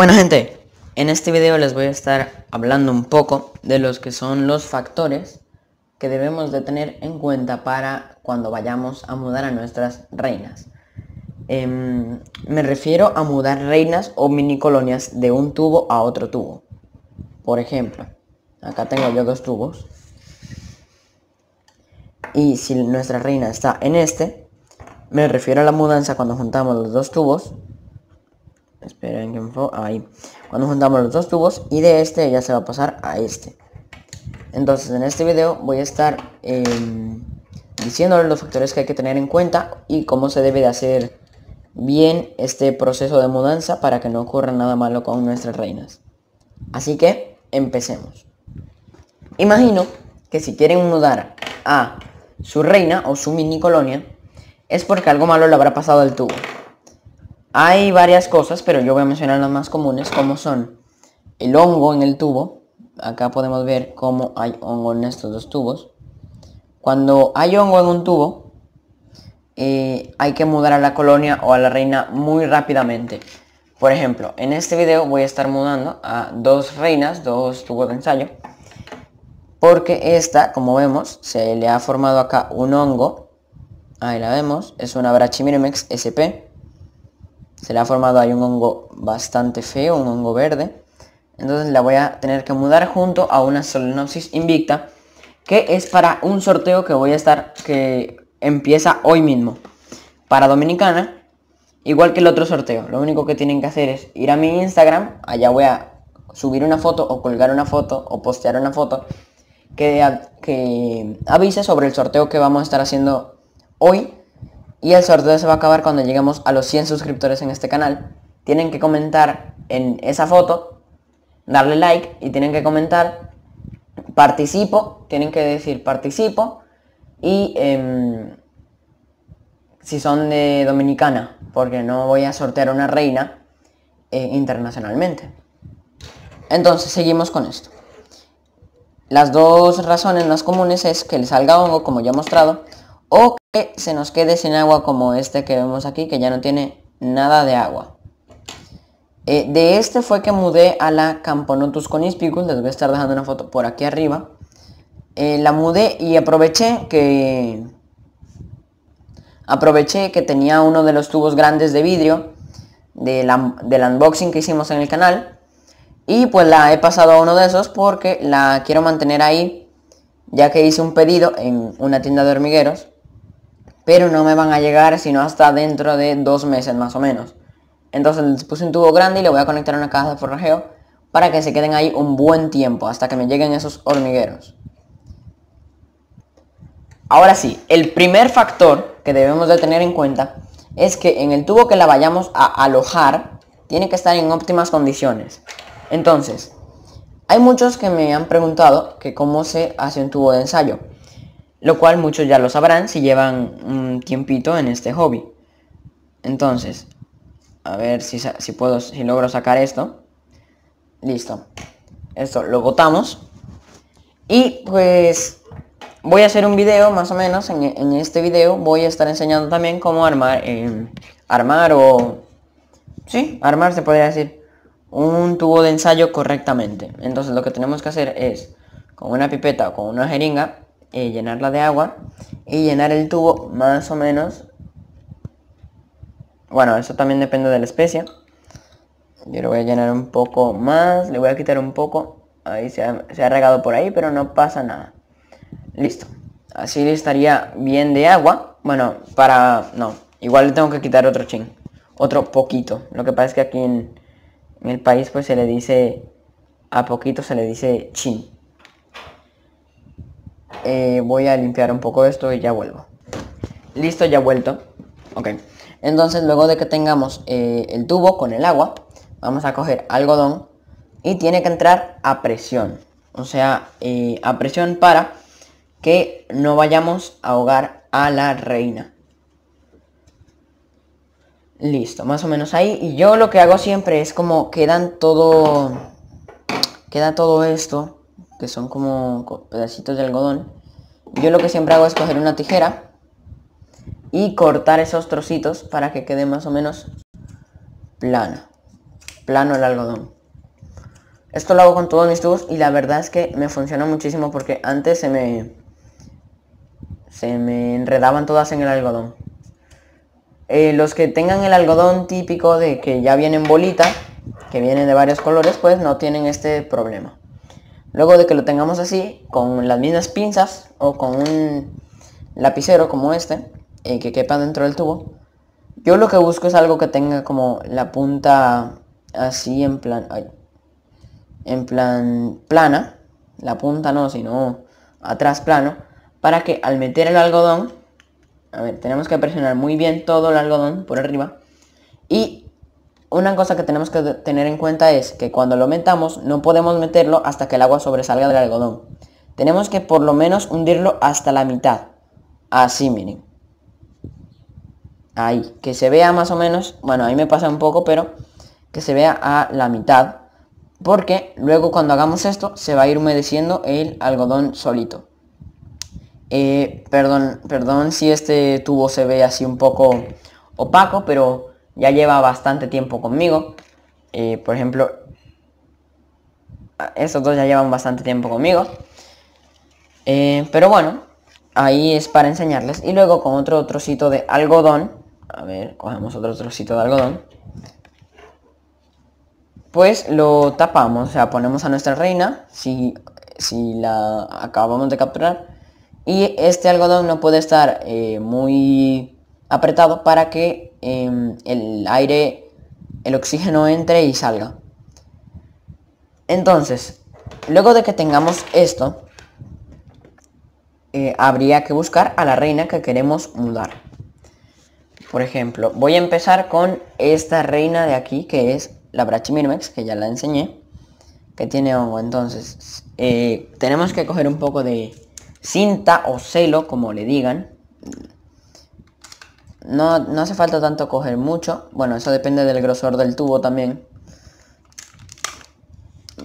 Bueno gente, en este video les voy a estar hablando un poco de los que son los factores que debemos de tener en cuenta para cuando vayamos a mudar a nuestras reinas. Em, me refiero a mudar reinas o mini colonias de un tubo a otro tubo. Por ejemplo, acá tengo yo dos tubos. Y si nuestra reina está en este, me refiero a la mudanza cuando juntamos los dos tubos, Esperen que me ahí. Cuando juntamos los dos tubos y de este ya se va a pasar a este. Entonces en este video voy a estar em, diciéndoles los factores que hay que tener en cuenta y cómo se debe de hacer bien este proceso de mudanza para que no ocurra nada malo con nuestras reinas. Así que empecemos. Imagino que si quieren mudar a su reina o su mini colonia es porque algo malo le habrá pasado al tubo. Hay varias cosas, pero yo voy a mencionar las más comunes, como son el hongo en el tubo. Acá podemos ver cómo hay hongo en estos dos tubos. Cuando hay hongo en un tubo, eh, hay que mudar a la colonia o a la reina muy rápidamente. Por ejemplo, en este video voy a estar mudando a dos reinas, dos tubos de ensayo. Porque esta, como vemos, se le ha formado acá un hongo. Ahí la vemos. Es una Brachymyrmex SP se le ha formado ahí un hongo bastante feo, un hongo verde. Entonces la voy a tener que mudar junto a una Solenopsis invicta, que es para un sorteo que voy a estar, que empieza hoy mismo, para Dominicana, igual que el otro sorteo. Lo único que tienen que hacer es ir a mi Instagram, allá voy a subir una foto o colgar una foto o postear una foto que, que avise sobre el sorteo que vamos a estar haciendo hoy y el sorteo se va a acabar cuando lleguemos a los 100 suscriptores en este canal. Tienen que comentar en esa foto, darle like y tienen que comentar participo, tienen que decir participo y em, si son de Dominicana, porque no voy a sortear una reina eh, internacionalmente. Entonces seguimos con esto. Las dos razones más comunes es que les salga hongo, como ya he mostrado, o que se nos quede sin agua como este que vemos aquí, que ya no tiene nada de agua. Eh, de este fue que mudé a la Camponotus conispicus, les voy a estar dejando una foto por aquí arriba. Eh, la mudé y aproveché que... Aproveché que tenía uno de los tubos grandes de vidrio del unboxing que hicimos en el canal. Y pues la he pasado a uno de esos porque la quiero mantener ahí, ya que hice un pedido en una tienda de hormigueros pero no me van a llegar sino hasta dentro de dos meses más o menos. Entonces les puse un tubo grande y le voy a conectar a una caja de forrajeo para que se queden ahí un buen tiempo hasta que me lleguen esos hormigueros. Ahora sí, el primer factor que debemos de tener en cuenta es que en el tubo que la vayamos a alojar tiene que estar en óptimas condiciones. Entonces, hay muchos que me han preguntado que cómo se hace un tubo de ensayo lo cual muchos ya lo sabrán si llevan un tiempito en este hobby. Entonces, a ver si, si puedo, si logro sacar esto. Listo. Esto lo botamos. Y pues voy a hacer un video más o menos. En, este video voy a estar enseñando también cómo armar, em, armar o... Sí, armar se podría decir un tubo de ensayo correctamente. Entonces lo que tenemos que hacer es con una pipeta o con una jeringa eh, llenarla de agua y llenar el tubo más o menos. Bueno, eso también depende de la especie. Yo le voy a llenar un poco más, le voy a quitar un poco. Ahí se ha, regado por ahí, pero no pasa nada. Listo. Así estaría bien de agua. Bueno, para... No, igual le tengo que quitar otro chin. Otro poquito. Lo que pasa es que aquí en, en el país pues se le dice... A poquito se le dice chin. Eh, voy a limpiar un poco esto y ya vuelvo. Listo, ya vuelto. Ok. Entonces luego de que tengamos eh, el tubo con el agua, vamos a coger algodón y tiene que entrar a presión. O sea, eh, a presión para que no vayamos a ahogar a la reina. Listo, más o menos ahí. Y yo lo que hago siempre es como quedan todo... Queda todo esto que son como pedacitos de algodón, yo lo que siempre hago es coger una tijera y cortar esos trocitos para que quede más o menos plana, plano el algodón. Esto lo hago con todos mis tubos y la verdad es que me funciona muchísimo porque antes se me, se me enredaban todas en el algodón. Eh, los que tengan el algodón típico de que ya viene en bolita, que viene de varios colores, pues no tienen este problema. Luego de que lo tengamos así, con las mismas pinzas o con un lapicero como este, eh, que quepa dentro del tubo, yo lo que busco es algo que tenga como la punta así en plan... en plan plana, la punta no, sino atrás plano, para que al meter el algodón, a ver, tenemos que presionar muy bien todo el algodón por arriba, una cosa que tenemos que tener en cuenta es que cuando lo metamos no podemos meterlo hasta que el agua sobresalga del algodón. Tenemos que por lo menos hundirlo hasta la mitad. Así, miren. Ahí, que se vea más o menos, bueno, ahí me pasa un poco, pero que se vea a la mitad. Porque luego cuando hagamos esto se va a ir humedeciendo el algodón solito. Eh, perdón, perdón si este tubo se ve así un poco opaco, pero ya lleva bastante tiempo conmigo. por ejemplo, estos dos ya llevan bastante tiempo conmigo. Eh, pero bueno, ahí es para enseñarles. Y luego con otro trocito de algodón. A ver, cogemos otro trocito de algodón. Pues lo tapamos, o sea, ponemos a nuestra reina, si, si la acabamos de capturar. Y este algodón no puede estar eh, muy apretado para que Em, el aire, el oxígeno entre y salga. Entonces, luego de que tengamos esto, eh, habría que buscar a la reina que queremos mudar. Por ejemplo, voy a empezar con esta reina de aquí, que es la Brachimirmex que ya la enseñé, que tiene hongo. Entonces, eh, tenemos que coger un poco de cinta o celo, como le digan. No, hace falta tanto coger mucho. Bueno, eso depende del grosor del tubo también.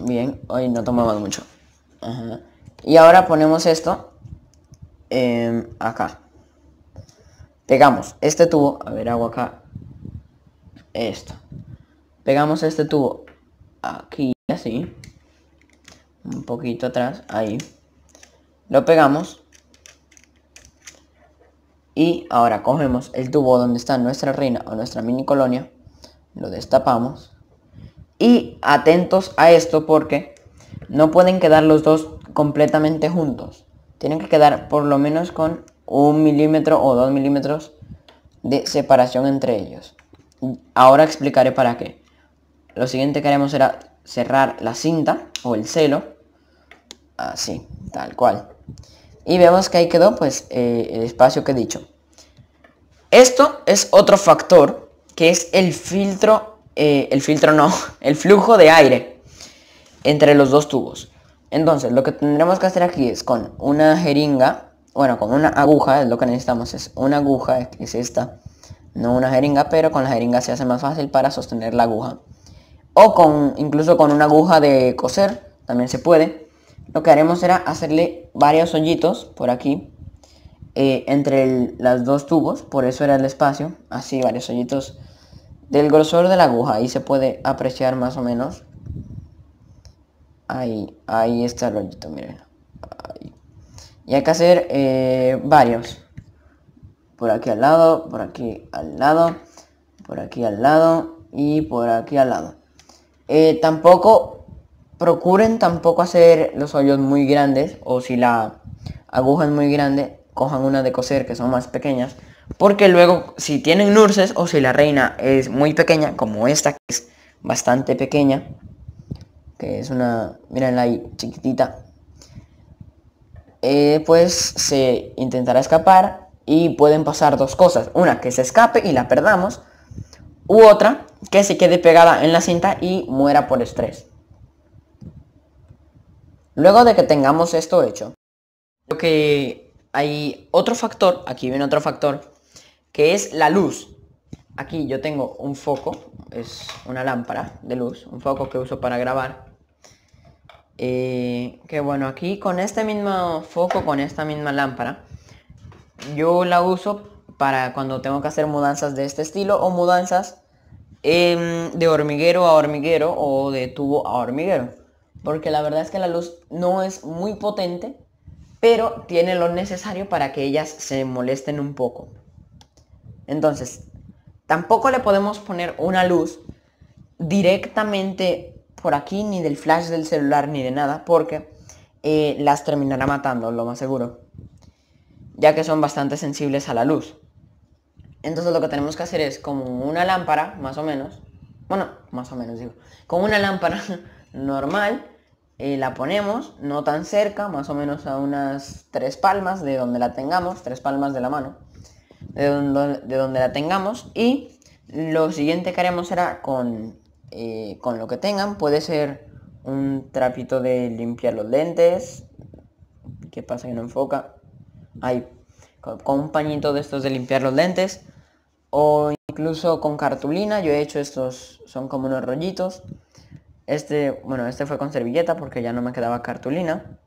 Bien, hoy no tomamos mucho. Y ahora ponemos esto em, acá. Pegamos este tubo, a ver, hago acá. Esto. Pegamos este tubo aquí, así. Un poquito atrás, ahí. Lo pegamos y ahora cogemos el tubo donde está nuestra reina o nuestra mini colonia. Lo destapamos. Y atentos a esto porque no pueden quedar los dos completamente juntos. Tienen que quedar por lo menos con un milímetro o dos milímetros de separación entre ellos. Ahora explicaré para qué. Lo siguiente que haremos será cerrar la cinta o el celo. Así, tal cual. Y vemos que ahí quedó pues eh, el espacio que he dicho. Esto es otro factor que es el filtro, eh, el filtro no, el flujo de aire entre los dos tubos. Entonces lo que tendremos que hacer aquí es con una jeringa, bueno con una aguja, es lo que necesitamos, es una aguja, es esta, no una jeringa, pero con la jeringa se hace más fácil para sostener la aguja. O con, incluso con una aguja de coser, también se puede lo que haremos será hacerle varios hoyitos por aquí eh, entre los las dos tubos, por eso era el espacio, así varios hoyitos del grosor de la aguja, ahí se puede apreciar más o menos. Ahí, ahí está el hoyito, miren. Y hay que hacer eh, varios. Por aquí al lado, por aquí al lado, por aquí al lado y por aquí al lado. Eh, tampoco Procuren tampoco hacer los hoyos muy grandes o si la aguja es muy grande, cojan una de coser que son más pequeñas. Porque luego si tienen nurses o si la reina es muy pequeña, como esta que es bastante pequeña, que es una, miren ahí, chiquitita, eh, pues se intentará escapar y pueden pasar dos cosas. Una, que se escape y la perdamos. U otra, que se quede pegada en la cinta y muera por estrés. Luego de que tengamos esto hecho, creo que hay otro factor, aquí viene otro factor, que es la luz. Aquí yo tengo un foco, es una lámpara de luz, un foco que uso para grabar. Eh, que bueno, aquí con este mismo foco, con esta misma lámpara, yo la uso para cuando tengo que hacer mudanzas de este estilo o mudanzas em, de hormiguero a hormiguero o de tubo a hormiguero porque la verdad es que la luz no es muy potente, pero tiene lo necesario para que ellas se molesten un poco. Entonces, tampoco le podemos poner una luz directamente por aquí, ni del flash del celular, ni de nada, porque eh, las terminará matando, lo más seguro. Ya que son bastante sensibles a la luz. Entonces lo que tenemos que hacer es como una lámpara, más o menos. Bueno, más o menos digo. Con una lámpara normal eh, la ponemos no tan cerca, más o menos a unas tres palmas de donde la tengamos, tres palmas de la mano, de donde, la tengamos. Y lo siguiente que haremos será con, eh, con lo que tengan, puede ser un trapito de limpiar los lentes. ¿Qué pasa que no enfoca? Hay, con un pañito de estos de limpiar los lentes. O incluso con cartulina, yo he hecho estos, son como unos rollitos este, bueno, este fue con servilleta porque ya no me quedaba cartulina.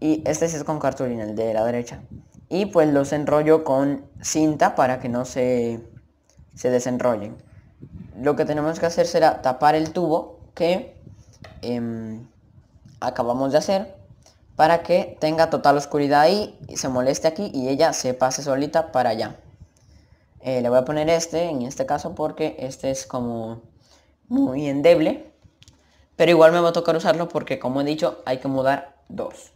Y este sí es con cartulina, el de la derecha. Y pues los enrollo con cinta para que no se, se desenrollen. Lo que tenemos que hacer será tapar el tubo que em, acabamos de hacer para que tenga total oscuridad ahí, y se moleste aquí y ella se pase solita para allá. Eh, le voy a poner este en este caso porque este es como muy endeble pero igual me va a tocar usarlo porque como he dicho hay que mudar dos.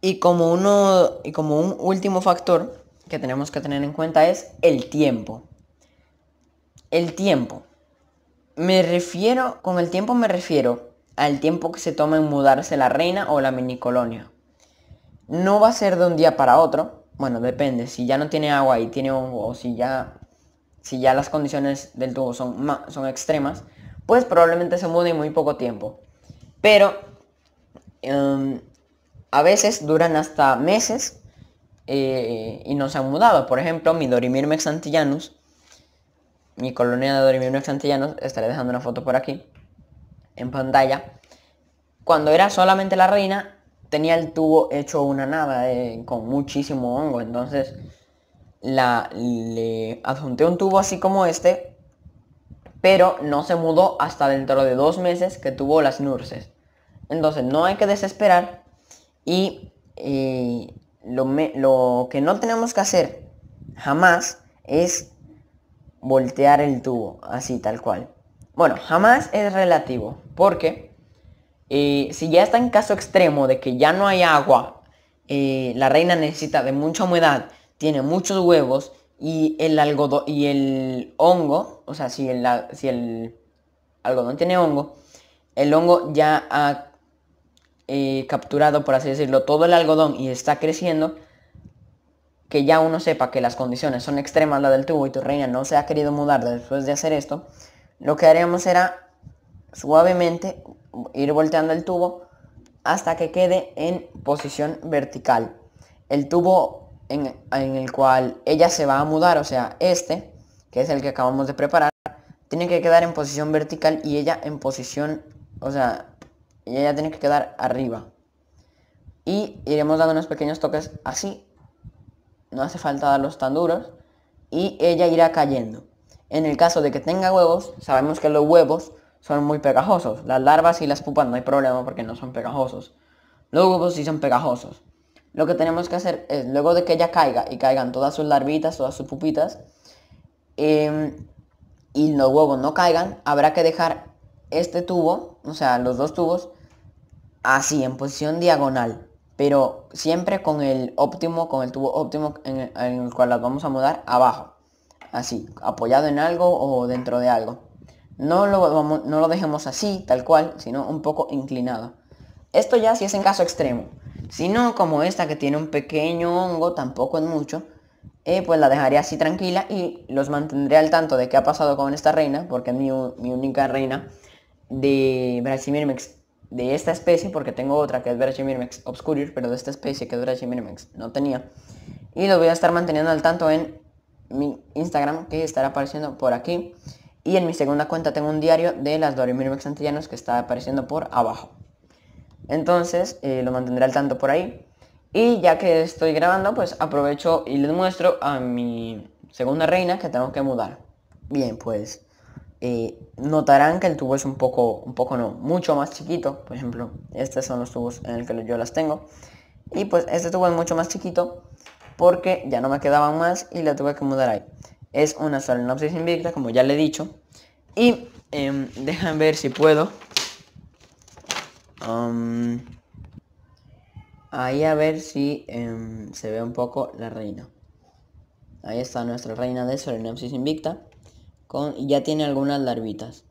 Y como, uno, y como un último factor que tenemos que tener en cuenta es el tiempo. El tiempo. Me refiero, con el tiempo me refiero al tiempo que se toma en mudarse la reina o la mini colonia. No va a ser de un día para otro. Bueno, depende. Si ya no tiene agua y tiene hongo o si ya si ya las condiciones del tubo son, son extremas, pues probablemente se mude en muy poco tiempo. Pero em, a veces duran hasta meses eh, y no se han mudado. Por ejemplo, mi Dorimirmex mi colonia de Dorimirmex estaré dejando una foto por aquí, en pantalla. Cuando era solamente la reina, tenía el tubo hecho una nada, eh, con muchísimo hongo. Entonces la, le adjunté un tubo así como este, pero no se mudó hasta dentro de dos meses que tuvo las nurses. Entonces no hay que desesperar y eh, lo, que no tenemos que hacer jamás es voltear el tubo, así tal cual. Bueno, jamás es relativo, porque eh, si ya está en caso extremo de que ya no hay agua, eh, la reina necesita de mucha humedad tiene muchos huevos y el algodón y el hongo, o sea, si el, algodón tiene hongo, el hongo ya ha eh, capturado, por así decirlo, todo el algodón y está creciendo, que ya uno sepa que las condiciones son extremas, la del tubo, y tu reina no se ha querido mudar después de hacer esto, lo que haremos era suavemente ir volteando el tubo hasta que quede en posición vertical. El tubo en, el cual ella se va a mudar, o sea, este, que es el que acabamos de preparar, tiene que quedar en posición vertical y ella en posición, o sea, ella tiene que quedar arriba. Y iremos dando unos pequeños toques así. No hace falta darlos tan duros. Y ella irá cayendo. En el caso de que tenga huevos, sabemos que los huevos son muy pegajosos. Las larvas y las pupas no hay problema porque no son pegajosos. Los huevos sí son pegajosos. Lo que tenemos que hacer es, luego de que ella caiga y caigan todas sus larvitas, todas sus pupitas, em, y los huevos no caigan, habrá que dejar este tubo, o sea, los dos tubos, así, en posición diagonal. Pero siempre con el óptimo, con el tubo óptimo en el, cual las vamos a mudar abajo. Así, apoyado en algo o dentro de algo. No no lo dejemos así, tal cual, sino un poco inclinado. Esto ya si es en caso extremo no, como esta que tiene un pequeño hongo, tampoco es mucho, eh, pues la dejaré así tranquila y los mantendré al tanto de qué ha pasado con esta reina, porque es mi, única reina de Brachimirmex de esta especie, porque tengo otra que es Brachimirmex obscurir, pero de esta especie que es no tenía. Y los voy a estar manteniendo al tanto en mi Instagram, que estará apareciendo por aquí. Y en mi segunda cuenta tengo un diario de las Dorimirmex Antillanos que está apareciendo por abajo. Entonces eh, lo mantendré al tanto por ahí. Y ya que estoy grabando, pues aprovecho y les muestro a mi segunda reina que tengo que mudar. Bien, pues eh, notarán que el tubo es un poco, un poco no, mucho más chiquito. Por ejemplo, estos son los tubos en el que yo las tengo. Y pues este tubo es mucho más chiquito porque ya no me quedaban más y la tuve que mudar ahí. Es una Solenopsis invicta, como ya le he dicho. Y eh, em, dejan ver si puedo ahí a ver si em, se ve un poco la reina. Ahí está nuestra reina de Solenopsis invicta. Con, ya tiene algunas larvitas.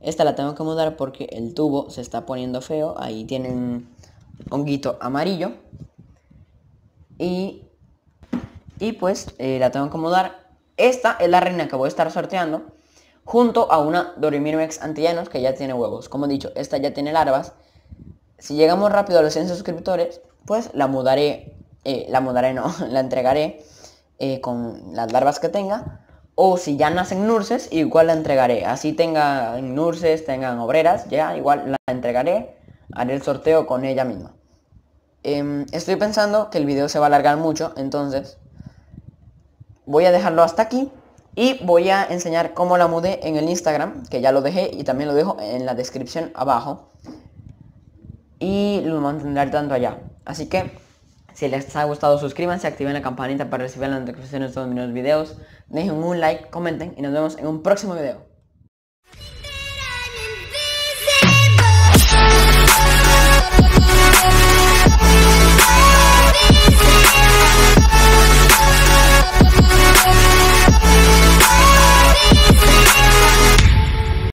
Esta la tengo que mudar porque el tubo se está poniendo feo. Ahí tienen honguito amarillo. Y, y pues eh, la tengo que mudar. Esta es la reina que voy a estar sorteando. Junto a una dorimirmex antillanos que ya tiene huevos. Como he dicho, esta ya tiene larvas. Si llegamos rápido a los 100 suscriptores, pues la mudaré, eh, la mudaré no, la entregaré eh, con las larvas que tenga. O si ya nacen nurses, igual la entregaré. Así tengan nurses, tengan obreras, ya igual la entregaré. Haré el sorteo con ella misma. Em, estoy pensando que el video se va a alargar mucho, entonces voy a dejarlo hasta aquí. Y voy a enseñar cómo la mudé en el Instagram, que ya lo dejé y también lo dejo en la descripción abajo y lo mantendré tanto allá. Así que, si les ha gustado, suscríbanse, activen la campanita para recibir las notificaciones de todos mis nuevos videos, dejen un like, comenten y nos vemos en un próximo video.